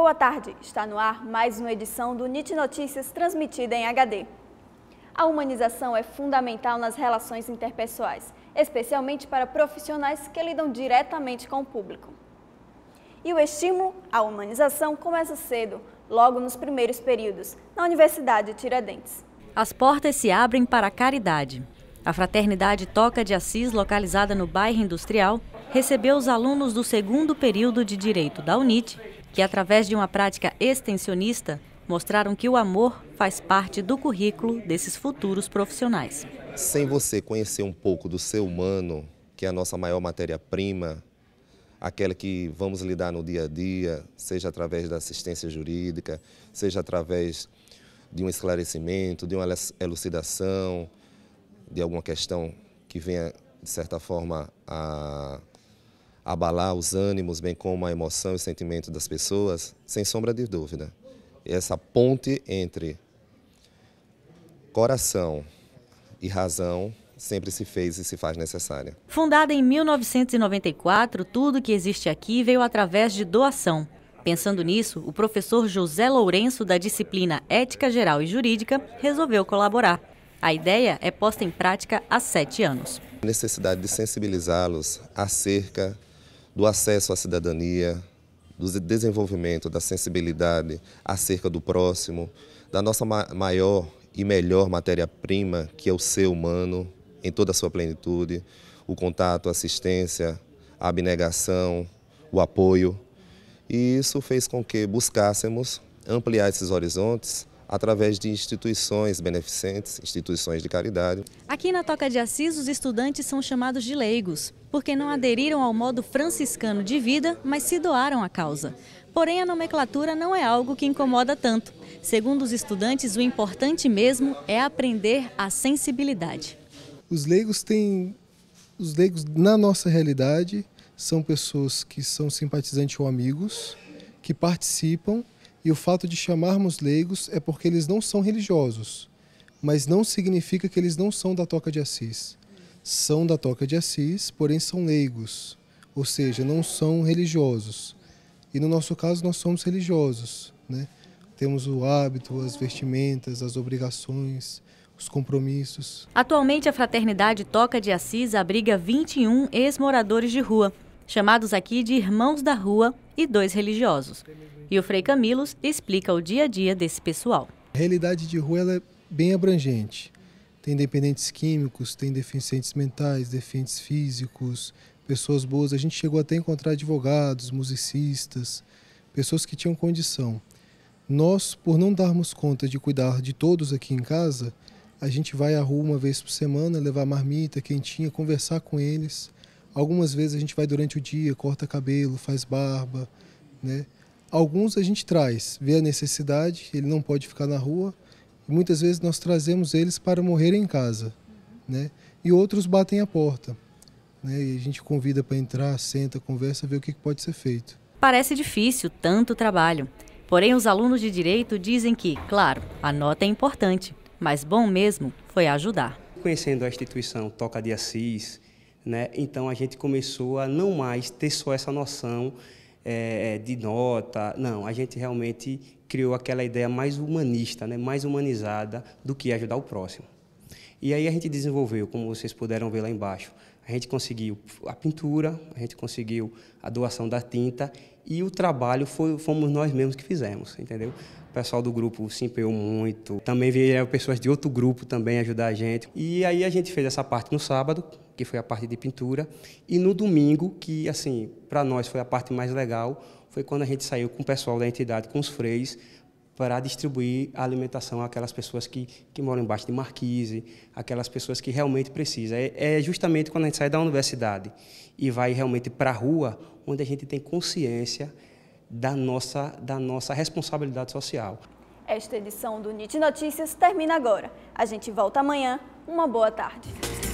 Boa tarde, está no ar mais uma edição do NIT Notícias transmitida em HD. A humanização é fundamental nas relações interpessoais, especialmente para profissionais que lidam diretamente com o público. E o estímulo à humanização começa cedo, logo nos primeiros períodos, na Universidade Tiradentes. As portas se abrem para a caridade. A Fraternidade Toca de Assis, localizada no bairro Industrial, recebeu os alunos do segundo período de Direito da UNIT que, através de uma prática extensionista, mostraram que o amor faz parte do currículo desses futuros profissionais. Sem você conhecer um pouco do ser humano, que é a nossa maior matéria-prima, aquela que vamos lidar no dia a dia, seja através da assistência jurídica, seja através de um esclarecimento, de uma elucidação, de alguma questão que venha, de certa forma, a abalar os ânimos, bem como a emoção e o sentimento das pessoas, sem sombra de dúvida. Essa ponte entre coração e razão sempre se fez e se faz necessária. Fundada em 1994, tudo que existe aqui veio através de doação. Pensando nisso, o professor José Lourenço, da disciplina Ética Geral e Jurídica, resolveu colaborar. A ideia é posta em prática há sete anos. A necessidade de sensibilizá-los acerca do acesso à cidadania, do desenvolvimento da sensibilidade acerca do próximo, da nossa maior e melhor matéria-prima, que é o ser humano em toda a sua plenitude, o contato, a assistência, a abnegação, o apoio. E isso fez com que buscássemos ampliar esses horizontes através de instituições beneficentes, instituições de caridade. Aqui na Toca de Assis, os estudantes são chamados de leigos, porque não aderiram ao modo franciscano de vida, mas se doaram à causa. Porém, a nomenclatura não é algo que incomoda tanto. Segundo os estudantes, o importante mesmo é aprender a sensibilidade. Os leigos têm. Os leigos, na nossa realidade, são pessoas que são simpatizantes ou amigos, que participam e o fato de chamarmos leigos é porque eles não são religiosos, mas não significa que eles não são da Toca de Assis. São da Toca de Assis, porém são leigos, ou seja, não são religiosos. E no nosso caso, nós somos religiosos, né? Temos o hábito, as vestimentas, as obrigações, os compromissos. Atualmente, a Fraternidade Toca de Assis abriga 21 ex-moradores de rua chamados aqui de irmãos da rua e dois religiosos. E o Frei Camilos explica o dia a dia desse pessoal. A realidade de rua é bem abrangente. Tem dependentes químicos, tem deficientes mentais, deficientes físicos, pessoas boas. A gente chegou até a encontrar advogados, musicistas, pessoas que tinham condição. Nós, por não darmos conta de cuidar de todos aqui em casa, a gente vai à rua uma vez por semana levar marmita, quentinha, conversar com eles, Algumas vezes a gente vai durante o dia, corta cabelo, faz barba, né? Alguns a gente traz, vê a necessidade, ele não pode ficar na rua. E muitas vezes nós trazemos eles para morrer em casa, né? E outros batem a porta, né? E a gente convida para entrar, senta, conversa, vê o que pode ser feito. Parece difícil tanto trabalho. Porém, os alunos de direito dizem que, claro, a nota é importante, mas bom mesmo foi ajudar. Conhecendo a instituição Toca de Assis né? Então a gente começou a não mais ter só essa noção é, de nota, não, a gente realmente criou aquela ideia mais humanista, né? mais humanizada do que ajudar o próximo. E aí a gente desenvolveu, como vocês puderam ver lá embaixo, a gente conseguiu a pintura, a gente conseguiu a doação da tinta e o trabalho foi, fomos nós mesmos que fizemos, entendeu? O pessoal do grupo se empenhou muito, também vieram pessoas de outro grupo também ajudar a gente. E aí a gente fez essa parte no sábado, que foi a parte de pintura, e no domingo, que assim, para nós foi a parte mais legal, foi quando a gente saiu com o pessoal da entidade, com os freios, para distribuir a alimentação àquelas pessoas que, que moram embaixo de marquise, aquelas pessoas que realmente precisam. É, é justamente quando a gente sai da universidade e vai realmente para a rua, onde a gente tem consciência da nossa, da nossa responsabilidade social. Esta edição do NIT Notícias termina agora. A gente volta amanhã. Uma boa tarde.